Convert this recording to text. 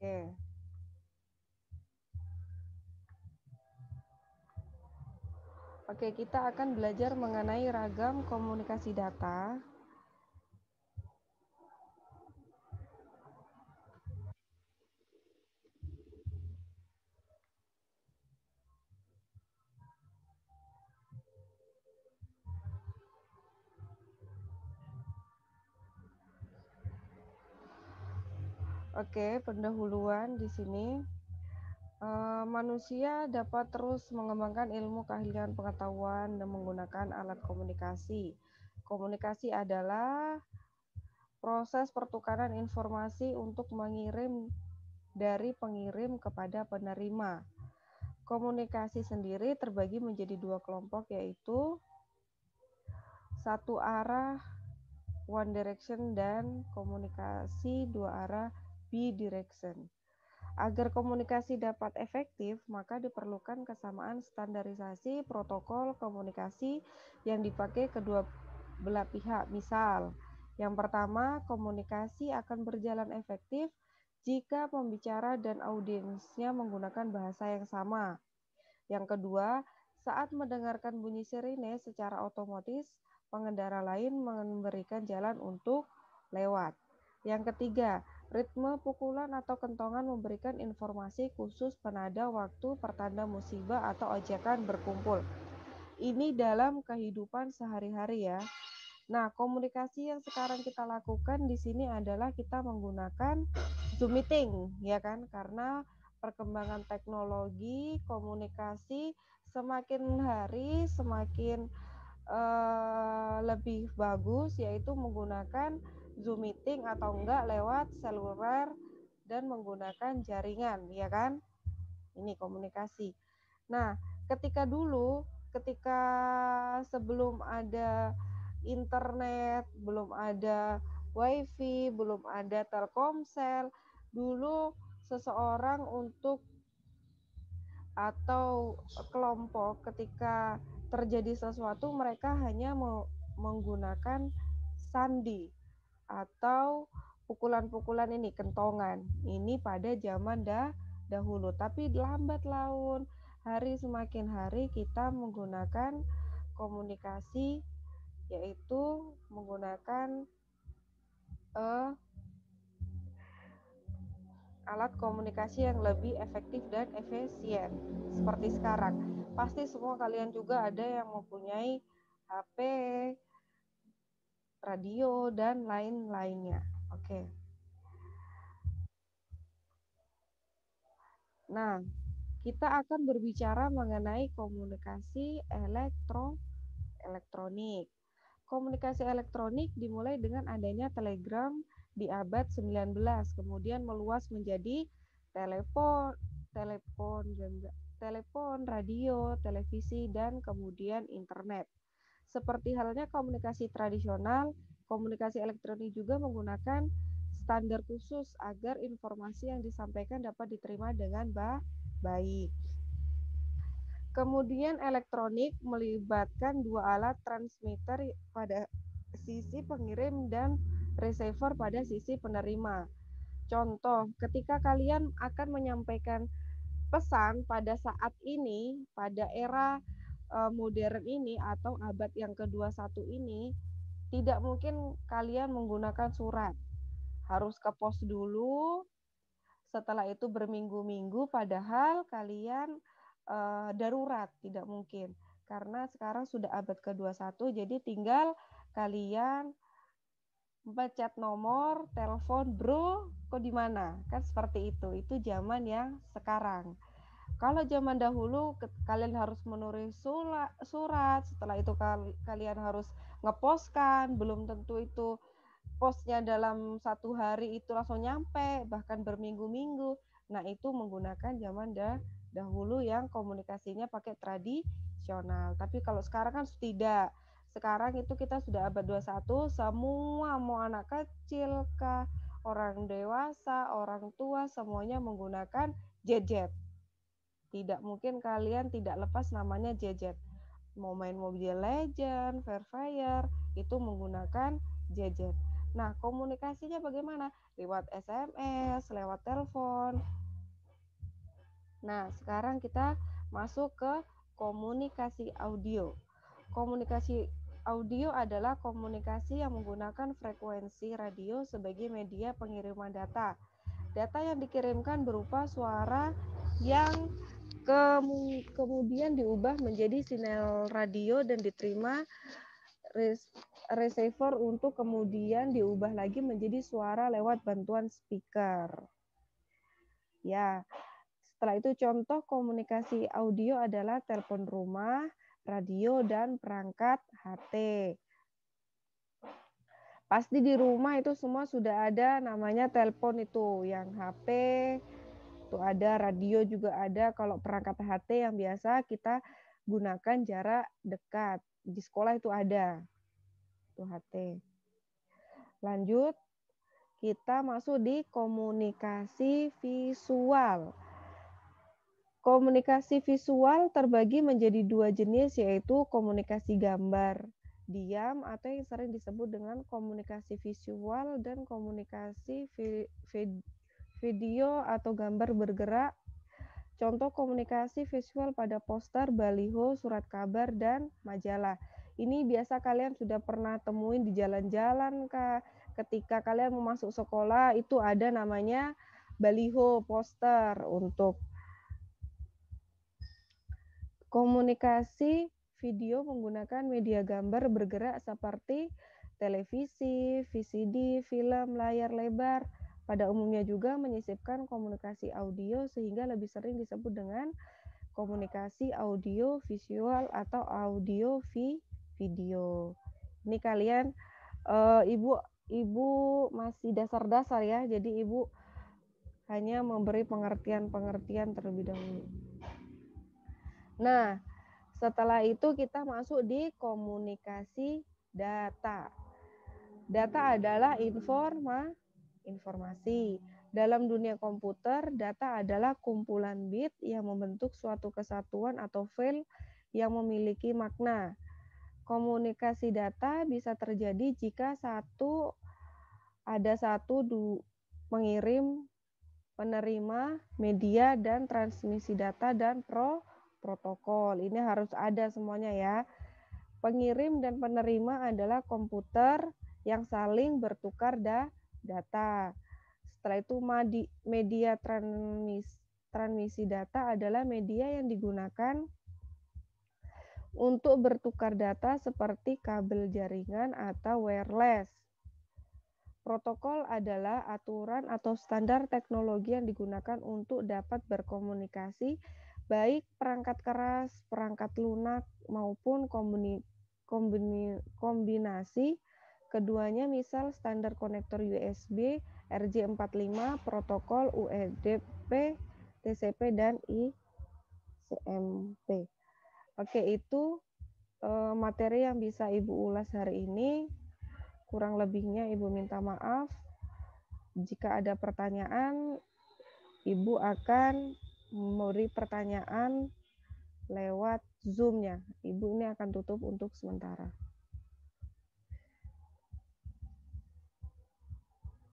Oke. Oke, kita akan belajar mengenai ragam komunikasi data. Oke, pendahuluan di sini uh, manusia dapat terus mengembangkan ilmu keahlian pengetahuan dan menggunakan alat komunikasi. Komunikasi adalah proses pertukaran informasi untuk mengirim dari pengirim kepada penerima. Komunikasi sendiri terbagi menjadi dua kelompok yaitu satu arah one direction dan komunikasi dua arah bidirection. Agar komunikasi dapat efektif, maka diperlukan kesamaan standarisasi protokol komunikasi yang dipakai kedua belah pihak. Misal, yang pertama, komunikasi akan berjalan efektif jika pembicara dan audiensnya menggunakan bahasa yang sama. Yang kedua, saat mendengarkan bunyi sirine secara otomatis, pengendara lain memberikan jalan untuk lewat. Yang ketiga, Ritme pukulan atau kentongan memberikan informasi khusus penanda waktu pertanda musibah atau ojekan berkumpul. Ini dalam kehidupan sehari-hari ya. Nah, komunikasi yang sekarang kita lakukan di sini adalah kita menggunakan Zoom meeting, ya kan? Karena perkembangan teknologi, komunikasi semakin hari semakin uh, lebih bagus yaitu menggunakan Zoom meeting atau enggak lewat seluler dan menggunakan jaringan, ya kan? Ini komunikasi. Nah, ketika dulu, ketika sebelum ada internet, belum ada wifi, belum ada telkomsel, dulu seseorang untuk atau kelompok ketika terjadi sesuatu mereka hanya menggunakan sandi atau pukulan-pukulan ini kentongan ini pada zaman dah dahulu tapi lambat laun hari semakin hari kita menggunakan komunikasi yaitu menggunakan uh, alat komunikasi yang lebih efektif dan efisien seperti sekarang. Pasti semua kalian juga ada yang mempunyai HP, radio, dan lain-lainnya. Oke. Nah, kita akan berbicara mengenai komunikasi elektro elektronik. Komunikasi elektronik dimulai dengan adanya telegram di abad 19, kemudian meluas menjadi telepon, telepon, telepon, radio, televisi, dan kemudian internet. Seperti halnya komunikasi tradisional, komunikasi elektronik juga menggunakan standar khusus agar informasi yang disampaikan dapat diterima dengan baik. Kemudian elektronik melibatkan dua alat transmitter pada sisi pengirim dan receiver pada sisi penerima. Contoh, ketika kalian akan menyampaikan pesan pada saat ini, pada era Eh, modern ini atau abad yang ke-21 ini tidak mungkin kalian menggunakan surat. Harus ke pos dulu. Setelah itu berminggu-minggu padahal kalian uh, darurat, tidak mungkin. Karena sekarang sudah abad ke-21 jadi tinggal kalian pencet nomor, telepon, bro, kok di mana? Kan seperti itu. Itu zaman yang sekarang. Kalau zaman dahulu kalian harus menulis surat, setelah itu kalian harus ngeposkan, belum tentu itu posnya dalam satu hari itu langsung nyampe, bahkan berminggu-minggu. Nah, itu menggunakan zaman dah dahulu yang komunikasinya pakai tradisional. Tapi kalau sekarang kan tidak. Sekarang itu kita sudah abad 21, semua mau anak kecil kah, orang dewasa, orang tua semuanya menggunakan gadget tidak mungkin kalian tidak lepas namanya gadget. Mau main Mobile Legend, Fair Fire, itu menggunakan gadget. Nah, komunikasinya bagaimana? Lewat SMS, lewat telepon. Nah, sekarang kita masuk ke komunikasi audio. Komunikasi audio adalah komunikasi yang menggunakan frekuensi radio sebagai media pengiriman data. Data yang dikirimkan berupa suara yang kemudian diubah menjadi sinyal radio dan diterima receiver untuk kemudian diubah lagi menjadi suara lewat bantuan speaker. Ya. Setelah itu contoh komunikasi audio adalah telepon rumah, radio dan perangkat HT. Pasti di rumah itu semua sudah ada namanya telepon itu yang HP, itu ada, radio juga ada. Kalau perangkat HT yang biasa kita gunakan jarak dekat. Di sekolah itu ada. Itu HT. Lanjut, kita masuk di komunikasi visual. Komunikasi visual terbagi menjadi dua jenis, yaitu komunikasi gambar diam atau yang sering disebut dengan komunikasi visual dan komunikasi video atau gambar bergerak, contoh komunikasi visual pada poster, baliho, surat kabar, dan majalah. Ini biasa kalian sudah pernah temuin di jalan-jalan, Kak. Ketika kalian mau masuk sekolah, itu ada namanya baliho, poster untuk komunikasi video menggunakan media gambar bergerak seperti televisi, VCD, film, layar lebar, pada umumnya juga menyisipkan komunikasi audio sehingga lebih sering disebut dengan komunikasi audio visual atau audio vi video. Ini kalian eh, Ibu Ibu masih dasar-dasar ya. Jadi Ibu hanya memberi pengertian-pengertian terlebih dahulu. Nah, setelah itu kita masuk di komunikasi data. Data adalah informasi informasi. Dalam dunia komputer, data adalah kumpulan bit yang membentuk suatu kesatuan atau file yang memiliki makna. Komunikasi data bisa terjadi jika satu ada satu du, mengirim, penerima, media dan transmisi data dan pro protokol. Ini harus ada semuanya ya. Pengirim dan penerima adalah komputer yang saling bertukar data data. Setelah itu media transmisi, transmisi data adalah media yang digunakan untuk bertukar data seperti kabel jaringan atau wireless. Protokol adalah aturan atau standar teknologi yang digunakan untuk dapat berkomunikasi baik perangkat keras, perangkat lunak maupun kombinasi Keduanya misal standar konektor USB RJ45, protokol UDP, e TCP, dan ICMP. Oke, itu eh, materi yang bisa Ibu ulas hari ini. Kurang lebihnya Ibu minta maaf. Jika ada pertanyaan, Ibu akan memberi pertanyaan lewat Zoom-nya. Ibu ini akan tutup untuk sementara.